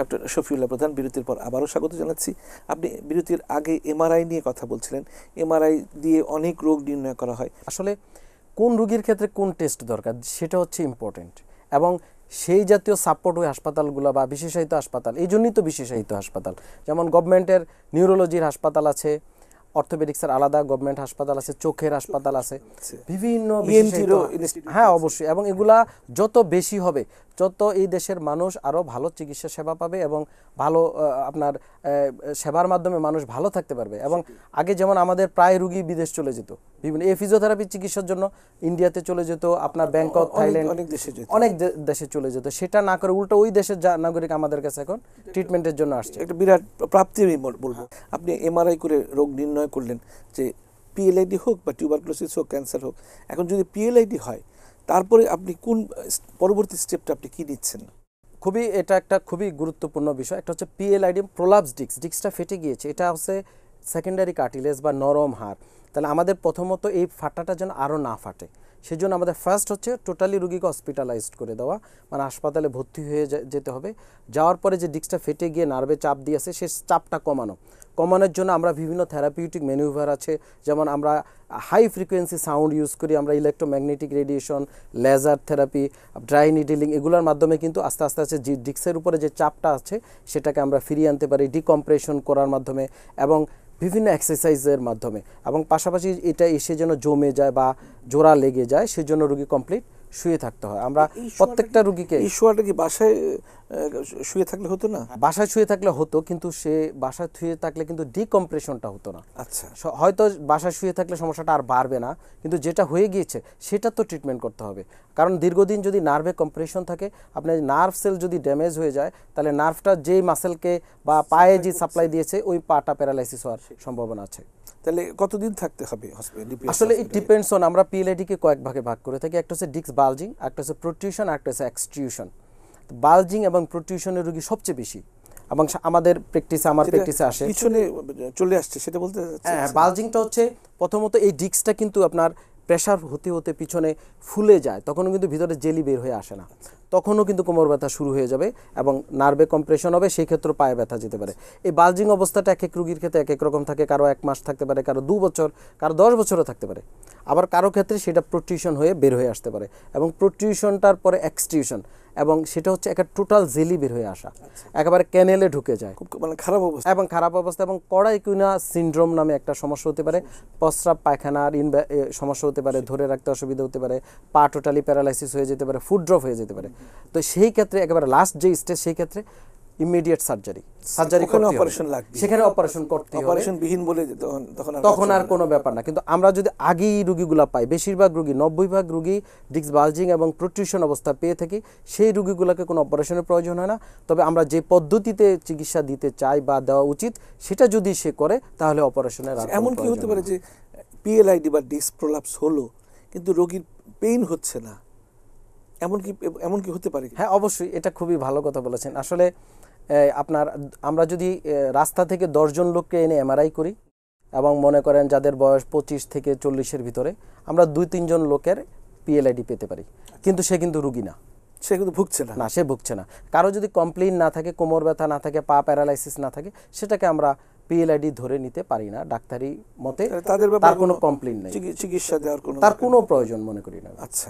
Doctor Shafiullah প্রধান বিরতির পর আবারও স্বাগত জানাচ্ছি আপনি বিরতির আগে এমআরআই নিয়ে কথা বলছিলেন এমআরআই দিয়ে অনেক রোগ নির্ণয় করা হয় আসলে কোন রোগীর ক্ষেত্রে কোন টেস্ট দরকার সেটা হচ্ছে ইম্পর্টেন্ট এবং সেই জাতীয় সাপোর্ট ওই হাসপাতালগুলো বা বিশেষায়িত হাসপাতাল এই জন্যই তো বিশেষায়িত হাসপাতাল যেমন গভর্নমেন্টের নিউরোলজির হাসপাতাল আছে অর্থোপেডিক্সের আলাদা গভর্নমেন্ট হাসপাতাল আছে চোখের হাসপাতাল আছে আচ্ছা। বিভিন্ন e হ্যাঁ অবশ্যই এবং এগুলা যত বেশি হবে যত এই দেশের মানুষ আরও ভালো চিকিৎসা সেবা পাবে এবং ভালো আপনার সেবার মাধ্যমে মানুষ ভালো থাকতে পারবে এবং আগে যেমন আমাদের প্রায় রুগী বিদেশ চলে যেত বিভিন্ন এই ফিজিওথেরাপি চিকিৎসার জন্য ইন্ডিয়াতে চলে যেত আপনার ব্যাংকক থাইল্যান্ড অনেক দেশে অনেক দেশে চলে যেত সেটা না করে উল্টো ওই দেশের নাগরিক আমাদের কাছে এখন ট্রিটমেন্টের জন্য আসছে একটা বিরাট প্রাপ্তি বলবো হ্যাঁ। আপনি এমআরআই করে রোগ নির্ণয় নির্ণয় করলেন যে পিএলআইডি হোক বা ক্লোসিস হোক ক্যান্সার হোক এখন যদি পিএলআইডি হয় তারপরে আপনি কোন পরবর্তী স্টেপটা আপনি কী নিচ্ছেন খুবই এটা একটা খুবই গুরুত্বপূর্ণ বিষয় একটা হচ্ছে পিএলআইডি প্রোলাপস ডিক্স ডিক্সটা ফেটে গিয়েছে এটা হচ্ছে সেকেন্ডারি কার্টিলেজ বা নরম হাড় তাহলে আমাদের প্রথমত এই ফাটাটা যেন আরও না ফাটে সেই জন্য আমাদের ফার্স্ট হচ্ছে টোটালি রুগীকে হসপিটালাইজড করে দেওয়া মানে হাসপাতালে ভর্তি হয়ে যেতে হবে যাওয়ার পরে যে ডিস্কটা ফেটে গিয়ে নার্ভে চাপ দিয়েছে সে চাপটা কমানো কমানোর জন্য আমরা বিভিন্ন থেরাপিউটিক ম্যানিউভার আছে যেমন আমরা হাই ফ্রিকোয়েন্সি সাউন্ড ইউজ করি আমরা electromagnetic radiation laser therapy dry needling এগুলোর মাধ্যমে কিন্তু আস্তে আস্তে আস্তে যে ডিক্সের উপরে যে চাপটা আছে সেটাকে আমরা ফিরিয়ে আনতে পারি ডিকম্প্রেশন করার মাধ্যমে এবং বিভিন্ন এক্সারসাইজের মাধ্যমে এবং পাশাপাশি এটা এসে যেন জমে যায় বা জোড়া লেগে যায় সেজন্য রুগী কমপ্লিট শুয়ে থাকতে হয় আমরা প্রত্যেকটা রুগীকে এই শোয়াটা কি বাসায় শুয়ে থাকলে হতো না বাসায় শুয়ে থাকলে হতো কিন্তু সে বাসায় শুয়ে থাকলে কিন্তু ডিকম্প্রেশনটা হতো না আচ্ছা হয়তো বাসায় শুয়ে থাকলে সমস্যাটা আর বাড়বে না কিন্তু যেটা হয়ে গিয়েছে সেটা তো ট্রিটমেন্ট করতে হবে কারণ দীর্ঘদিন যদি নার্ভে কম্প্রেশন থাকে আপনার নার্ভ সেল যদি ড্যামেজ হয়ে যায় তাহলে নার্ভটা যেই মাসেলকে বা পায়ে যে সাপ্লাই দিয়েছে ওই পাটা প্যারালাইসিস হওয়ার সম্ভাবনা আছে তাহলে কতদিন থাকতে হবে আসলে ইট ডিপেন্ডস অন আমরা পিএলআইডিকে কয়েক ভাগে ভাগ করে থাকি একটা হচ্ছে ডিস্ক বালজিং একটা হচ্ছে প্রোটিউশন একটা হচ্ছে এক্সটিউশন বালজিং এবং প্রোটিউশনের রোগী সবচেয়ে বেশি এবং আমাদের প্র্যাকটিসে আমার প্র্যাকটিসে আসে পিছনে চলে আসছে সেটা বলতে হ্যাঁ বালজিংটা হ্যাঁ, হচ্ছে প্রথমত এই ডিস্কটা কিন্তু আপনার প্রেশার হতে হতে পিছনে ফুলে যায় তখনও কিন্তু ভিতরে জেলি বের হয়ে আসে না তখনও কিন্তু কোমর ব্যথা শুরু হয়ে যাবে এবং নার্ভে কম্প্রেশন হবে সেই ক্ষেত্রে পায়ে ব্যথা যেতে পারে এই বালজিং অবস্থাটা এক এক রুগীর ক্ষেত্রে এক এক রকম থাকে কারো এক মাস থাকতে পারে কারো দু বছর কারো দশ বছরও থাকতে পারে আবার কারো ক্ষেত্রে সেটা প্রোটিউশন হয়ে বের হয়ে আসতে পারে এবং প্রোটিউশনটার পরে এক্সটিউশন এবং সেটা হচ্ছে একটা টোটাল জেলি বের হয়ে আসা একেবারে ক্যানেলে ঢুকে যায় খুব মানে খারাপ অবস্থা এবং খারাপ অবস্থা এবং কড়াই কুইনা সিন্ড্রোম নামে একটা সমস্যা হতে পারে প্রস্রাব পায়খানার সমস্যা হতে পারে ধরে রাখতে অসুবিধা হতে পারে পা টোটালি প্যারালাইসিস হয়ে যেতে পারে ফুড ড্রপ হয়ে যেতে পারে তো সেই ক্ষেত্রে একেবারে লাস্ট যে স্টেজ সেই ক্ষেত্রে ইমিডিয়েট সার্জারি সার্জারি কোনো অপারেশন লাগবে সেখানে অপারেশন করতে হবে অপারেশন বিহীন বলে তখন তখন তখন আর কোনো ব্যাপার না কিন্তু আমরা যদি আগেই রোগীগুলো পাই বেশিরভাগ রোগী নব্বই ভাগ রোগী ডিক্স বালজিং এবং প্রোট্রিউশন অবস্থা পেয়ে থাকি সেই রোগীগুলোকে কোনো অপারেশনের প্রয়োজন হয় না তবে আমরা যে পদ্ধতিতে চিকিৎসা দিতে চাই বা দেওয়া উচিত সেটা যদি সে করে তাহলে অপারেশনের এমন কি হতে পারে যে পিএলআইডি বা ডিস্ক প্রলাপস হলো কিন্তু রোগীর পেইন হচ্ছে না এমন কি এমন কি হতে পারে হ্যাঁ অবশ্যই এটা খুবই ভালো কথা বলেছেন আসলে আপনার আমরা যদি রাস্তা থেকে দশজন লোককে এনে এমআরআই করি এবং মনে করেন যাদের বয়স পঁচিশ থেকে চল্লিশের ভিতরে আমরা দুই তিনজন লোকের পিএলআইডি পেতে পারি কিন্তু সে কিন্তু রুগী না সে কিন্তু ভুগছে না না সে ভুগছে না কারো যদি কমপ্লেন না থাকে কোমর ব্যথা না থাকে পা প্যারালাইসিস না থাকে সেটাকে আমরা পিএলআইডি ধরে নিতে পারি না ডাক্তারি মতে তাদের তার কোনো কমপ্লেন নেই চিকিৎসা দেওয়ার কোনো তার কোনো প্রয়োজন মনে করি না আচ্ছা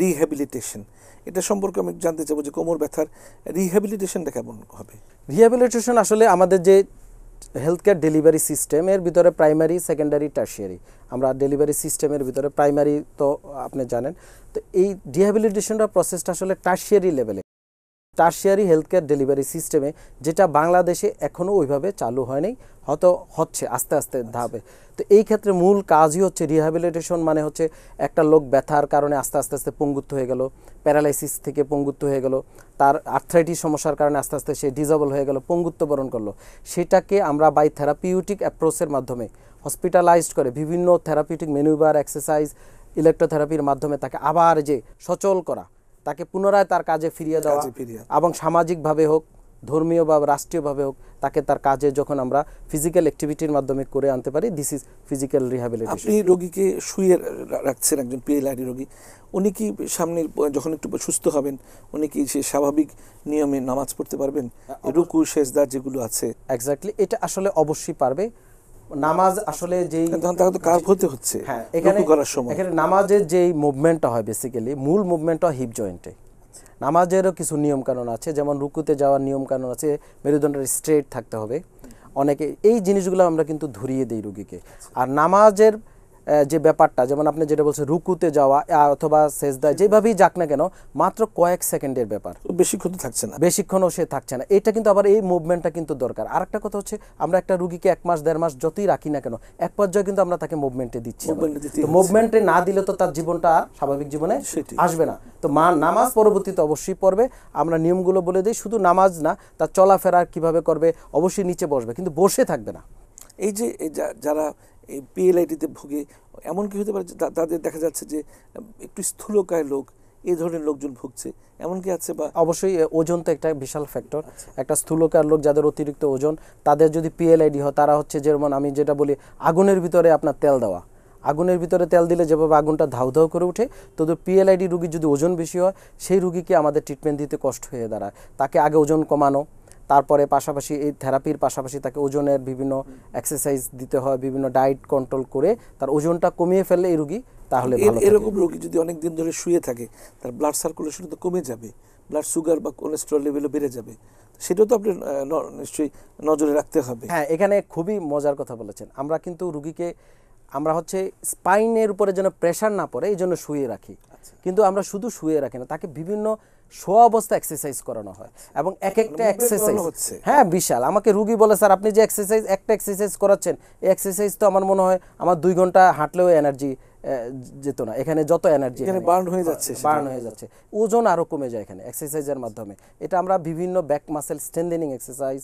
রিহ্যাবিলিটেশন এটা সম্পর্কে আমি জানতে চাবো যে কোমর ব্যথার রিহ্যাবিলিটেশনটা কেমন হবে রিহ্যাবিলিটেশন আসলে আমাদের যে হেলথ কেয়ার ডেলিভারি সিস্টেমের ভিতরে প্রাইমারি সেকেন্ডারি টার্সিয়ারি আমরা ডেলিভারি সিস্টেমের ভিতরে প্রাইমারি তো আপনি জানেন তো এই রিহ্যাবিলিটেশনটা প্রসেসটা আসলে টার্সিয়ারি লেভেলে টার্সিয়ারি হেলথ কেয়ার ডেলিভারি সিস্টেমে যেটা বাংলাদেশে এখনও ওইভাবে চালু হয়নি হয়তো হচ্ছে আস্তে আস্তে আচ্ছা। ধাপে তো এই ক্ষেত্রে মূল কাজই হচ্ছে রিহ্যাবিলিটেশন মানে হচ্ছে একটা লোক ব্যথার কারণে আস্তে আস্তে আস্তে পঙ্গুত্ব হয়ে গেল প্যারালাইসিস থেকে পঙ্গুত্ব হয়ে গেল তার আর্থ্রাইটিস সমস্যার কারণে আস্তে আস্তে সে ডিজেবল হয়ে গেল পঙ্গুত্ব বরণ করলো সেটাকে আমরা বাই থেরাপিউটিক অ্যাপ্রোচের মাধ্যমে হসপিটালাইজড করে বিভিন্ন থেরাপিউটিক মেনুবার এক্সারসাইজ ইলেকট্রোথেরাপির মাধ্যমে তাকে আবার যে সচল করা তাকে পুনরায় তার কাজে ফিরিয়ে দেওয়া এবং সামাজিকভাবে হোক ধর্মীয় বা রাষ্ট্রীয়ভাবে হোক তাকে তার কাজে যখন আমরা ফিজিক্যাল অ্যাক্টিভিটির মাধ্যমে করে আনতে পারি দিস ইজ ফিজিক্যাল রিহ্যাবিলিটেশন আপনি রোগীকে শুয়ে রাখছেন একজন পিএলআরি রোগী উনি কি সামনে যখন একটু সুস্থ হবেন উনি কি সে স্বাভাবিক নিয়মে নামাজ পড়তে পারবেন হ্যাঁ, রুকু শেষদার যেগুলো আছে এক্স্যাক্টলি এটা আসলে অবশ্যই পারবে নামাজ আসলে যেই হ্যাঁ, কাজ হতে হচ্ছে হ্যাঁ এখানে করার সময় এখানে নামাজের যেই মুভমেন্টটা হয় বেসিক্যালি মূল মুভমেন্টটা হিপ জয়েন্টে নামাজেরও কিছু নিয়ম কানুন আছে যেমন রুকুতে যাওয়ার নিয়ম কানুন আছে মেরুদণ্ডের স্ট্রেট থাকতে হবে অনেকে এই জিনিসগুলো আমরা কিন্তু ধরিয়ে দিই রুগীকে আর নামাজের যে ব্যাপারটা যেমন আপনি যেটা বলছেন রুকুতে যাওয়া অথবা সেজদা যেভাবেই যাক না কেন মাত্র কয়েক সেকেন্ডের ব্যাপার বেশিক্ষণ থাকছে না বেশিক্ষণও সে থাকছে না এটা কিন্তু আবার এই মুভমেন্টটা কিন্তু দরকার আর একটা কথা হচ্ছে আমরা একটা রুগীকে এক মাস দেড় মাস যতই রাখি না কেন এক পর্যায়ে কিন্তু আমরা তাকে মুভমেন্টে দিচ্ছি মুভমেন্টে না দিলে তো তার জীবনটা স্বাভাবিক জীবনে আসবে না তো মা নামাজ পরবর্তীতে অবশ্যই পড়বে আমরা নিয়মগুলো বলে দিই শুধু নামাজ না তার চলাফেরা কিভাবে করবে অবশ্যই নিচে বসবে কিন্তু বসে থাকবে না এই যে যারা এই পিএলআইডিতে ভোগে এমন কি হতে পারে তাদের দেখা যাচ্ছে যে একটু স্থূলকায় লোক এই ধরনের লোকজন ভুগছে এমন কি আছে বা অবশ্যই ওজন তো একটা বিশাল ফ্যাক্টর আচ্ছা। একটা স্থূলকার লোক যাদের অতিরিক্ত ওজন তাদের যদি পিএলআইডি হয় তারা হচ্ছে যেমন আমি যেটা বলি আগুনের ভিতরে আপনার তেল দেওয়া আগুনের ভিতরে তেল দিলে যেভাবে আগুনটা ধাউ ধাউ করে ওঠে তো পিএলআইডি রুগীর যদি ওজন বেশি হয় সেই রুগীকে আমাদের ট্রিটমেন্ট দিতে কষ্ট হয়ে দাঁড়ায় তাকে আগে ওজন কমানো তারপরে পাশাপাশি এই থেরাপির পাশাপাশি তাকে ওজনের বিভিন্ন এক্সারসাইজ দিতে হয় বিভিন্ন ডায়েট কন্ট্রোল করে তার ওজনটা কমিয়ে ফেললে এই রুগী তাহলে এরকম রোগী যদি অনেক দিন ধরে শুয়ে থাকে তার ব্লাড সার্কুলেশন তো কমে যাবে ব্লাড সুগার বা কোলেস্ট্রল লেভেলও বেড়ে যাবে সেটাও তো আপনি নিশ্চয়ই নজরে রাখতে হবে হ্যাঁ এখানে খুবই মজার কথা বলেছেন আমরা কিন্তু রুগীকে আমরা হচ্ছে স্পাইনের উপরে যেন প্রেশার না পড়ে এই জন্য শুয়ে রাখি আচ্ছা। কিন্তু আমরা শুধু শুয়ে রাখি না তাকে বিভিন্ন শোয়া অবস্থা এক্সারসাইজ করানো হয় এবং আচ্ছা। এক একটা এক্সারসাইজ হ্যাঁ বিশাল আমাকে রুগী বলে স্যার আপনি যে এক্সারসাইজ একটা এক্সারসাইজ করাচ্ছেন এই এক্সারসাইজ তো আমার মনে হয় আমার দুই ঘন্টা হাঁটলেও এনার্জি যেত না এখানে যত এনার্জি এখানে বার্ন হয়ে যাচ্ছে বার্ন হয়ে যাচ্ছে ওজন আরও কমে যায় এখানে এক্সারসাইজের মাধ্যমে এটা আমরা বিভিন্ন back muscle strengthening exercise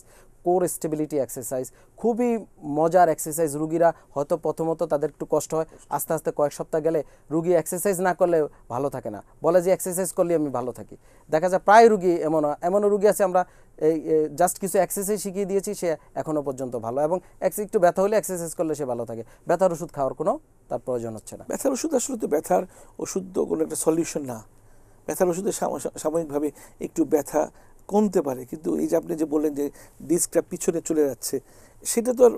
core stability exercise খুবই মজার এক্সারসাইজ রুগীরা হয়তো প্রথমত তাদের একটু কষ্ট হয় আস্তে আস্তে কয়েক সপ্তাহ গেলে রুগী এক্সারসাইজ না করলে ভালো থাকে না বলে যে এক্সারসাইজ করলে আমি ভালো থাকি দেখা যায় প্রায় রুগী এমন এমনও রুগী আছে আমরা এই জাস্ট কিছু এক্সারসাইজ শিখিয়ে দিয়েছি সে এখনও পর্যন্ত ভালো এবং একটু ব্যথা হলে এক্সারসাইজ করলে সে ভালো থাকে ব্যথার ওষুধ খাওয়ার কোনো তার প্রয়োজন হচ্ছে না ব্যথার ওষুধ আসলে তো ব্যথার ওষুধ তো কোনো একটা সলিউশন না ব্যথার ওষুধে সাময়িকভাবে একটু ব্যথা কমতে পারে কিন্তু এই যে আপনি যে বললেন যে ডিস্কটা পিছনে চলে যাচ্ছে সেটা তো আর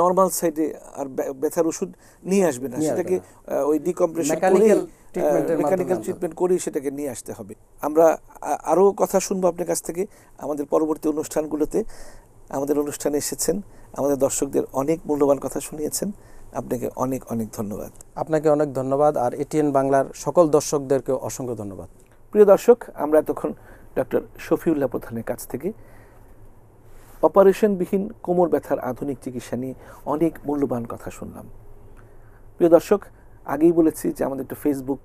নর্মাল সাইডে আর ব্যথার ওষুধ নিয়ে আসবে না সেটাকে ওই ডিকম্প্রেশন মেকানিক্যাল মেকানিক্যাল ট্রিটমেন্ট করেই সেটাকে নিয়ে আসতে হবে আমরা আরও কথা শুনবো আপনার কাছ থেকে আমাদের পরবর্তী অনুষ্ঠানগুলোতে আমাদের অনুষ্ঠানে এসেছেন আমাদের দর্শকদের অনেক মূল্যবান কথা শুনিয়েছেন আপনাকে অনেক অনেক ধন্যবাদ আপনাকে অনেক ধন্যবাদ আর এটিএন বাংলার সকল দর্শকদেরকে অসংখ্য ধন্যবাদ প্রিয় দর্শক আমরা এতক্ষণ ডক্টর শফিউল্লাহ প্রধানের কাছ থেকে অপারেশনবিহীন কোমর ব্যথার আধুনিক চিকিৎসা নিয়ে অনেক মূল্যবান কথা শুনলাম প্রিয় দর্শক আগেই বলেছি যে আমাদের একটা ফেসবুক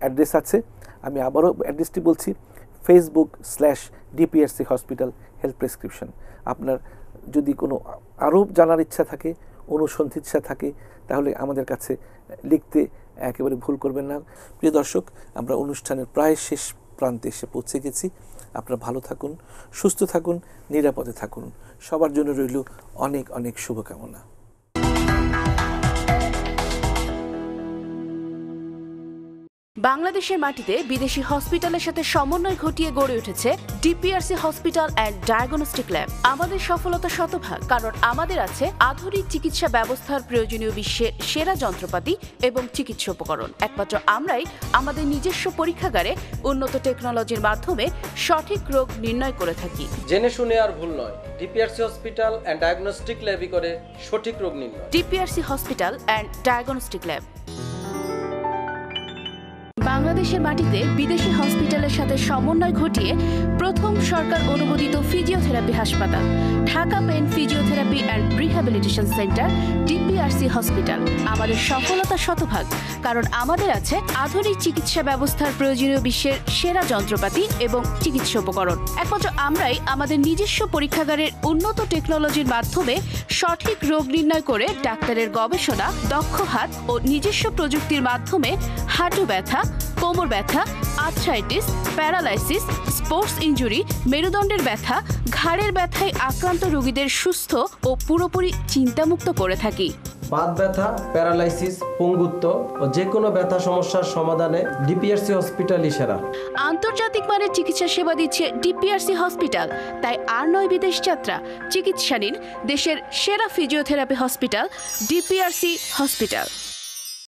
অ্যাড্রেস আছে আমি আবারও অ্যাড্রেসটি বলছি Facebook slash DPSC hospital health prescription আপনার যদি কোনো আরও জানার ইচ্ছা থাকে অনুসন্ধিচ্ছা থাকে তাহলে আমাদের কাছে লিখতে একেবারে ভুল করবেন না প্রিয় দর্শক আমরা অনুষ্ঠানের প্রায় শেষ প্রান্তে এসে পৌঁছে গেছি আপনারা ভালো থাকুন সুস্থ থাকুন নিরাপদে থাকুন সবার জন্য রইল অনেক অনেক শুভকামনা বাংলাদেশের মাটিতে বিদেশি হসপিটালের সাথে সমন্বয় ঘটিয়ে গড়ে উঠেছে DPRC hospital and diagnostic lab আমাদের সফলতা শতভাগ কারণ আমাদের আছে আধুনিক চিকিৎসা ব্যবস্থার প্রয়োজনীয় বিশ্বের সেরা যন্ত্রপাতি এবং চিকিৎসা উপকরণ একমাত্র আমরাই আমাদের নিজস্ব পরীক্ষাগারে উন্নত টেকনোলজির মাধ্যমে সঠিক রোগ নির্ণয় করে থাকি জেনে শুনে আর ভুল নয় ডিপিআরসি হসপিটাল অ্যান্ড ডায়াগনস্টিক ল্যাবই করে সঠিক রোগ নির্ণয় DPRC hospital and diagnostic lab বাংলাদেশের মাটিতে বিদেশি হসপিটালের সাথে সমন্বয় ঘটিয়ে প্রথম সরকার অনুমোদিত ফিজিওথেরাপি হাসপাতাল Dhaka pain physiotherapy and rehabilitation centre DPRC hospital আমাদের সফলতা শতভাগ কারণ আমাদের আছে আধুনিক চিকিৎসা ব্যবস্থার প্রয়োজনীয় বিশ্বের সেরা যন্ত্রপাতি এবং চিকিৎসা উপকরণ একমাত্র আমরাই আমাদের নিজস্ব পরীক্ষাগারের উন্নত টেকনোলজির মাধ্যমে সঠিক রোগ নির্ণয় করে ডাক্তারের গবেষণা দক্ষ হাত ও নিজস্ব প্রযুক্তির মাধ্যমে হাঁটু ব্যথা কোমর ব্যথা আর্থ্রাইটিস প্যারালাইসিস স্পোর্টস ইঞ্জুরি মেরুদণ্ডের ব্যথা ঘাড়ের ব্যথায় আক্রান্ত রোগীদের সুস্থ ও পুরোপুরি চিন্তামুক্ত করে থাকি বাত ব্যথা প্যারালাইসিস পঙ্গুত্ব ও যে কোনো ব্যথা সমস্যার সমাধানে ডিপিআরসি হসপিটালই সেরা আন্তর্জাতিক মানের চিকিৎসা সেবা দিচ্ছে ডিপিআরসি হসপিটাল তাই আর নয় বিদেশ যাত্রা চিকিৎসা নিন দেশের সেরা ফিজিওথেরাপি হসপিটাল ডিপিআরসি হসপিটাল